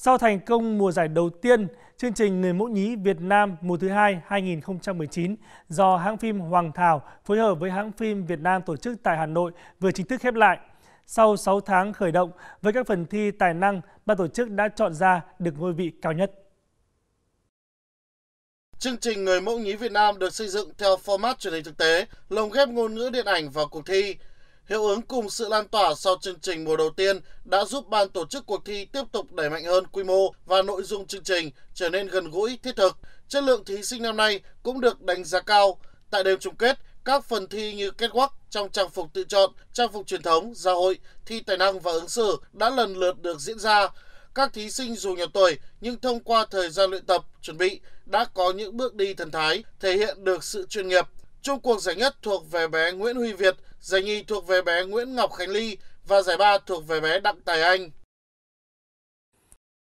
Sau thành công mùa giải đầu tiên, chương trình Người mẫu nhí Việt Nam mùa thứ hai 2019 do hãng phim Hoàng Thảo phối hợp với hãng phim Việt Nam tổ chức tại Hà Nội vừa chính thức khép lại. Sau 6 tháng khởi động, với các phần thi tài năng, ban tổ chức đã chọn ra được ngôi vị cao nhất. Chương trình Người mẫu nhí Việt Nam được xây dựng theo format truyền hình thực tế, lồng ghép ngôn ngữ điện ảnh vào cuộc thi. Hiệu ứng cùng sự lan tỏa sau chương trình mùa đầu tiên đã giúp ban tổ chức cuộc thi tiếp tục đẩy mạnh hơn quy mô và nội dung chương trình trở nên gần gũi, thiết thực. Chất lượng thí sinh năm nay cũng được đánh giá cao. Tại đêm chung kết, các phần thi như kết quắc trong trang phục tự chọn, trang phục truyền thống, gia hội, thi tài năng và ứng xử đã lần lượt được diễn ra. Các thí sinh dù nhỏ tuổi nhưng thông qua thời gian luyện tập, chuẩn bị đã có những bước đi thần thái, thể hiện được sự chuyên nghiệp, Chung cuộc giải nhất thuộc về bé Nguyễn Huy Việt, giải nhì thuộc về bé Nguyễn Ngọc Khánh Ly và giải ba thuộc về bé Đặng Tài Anh.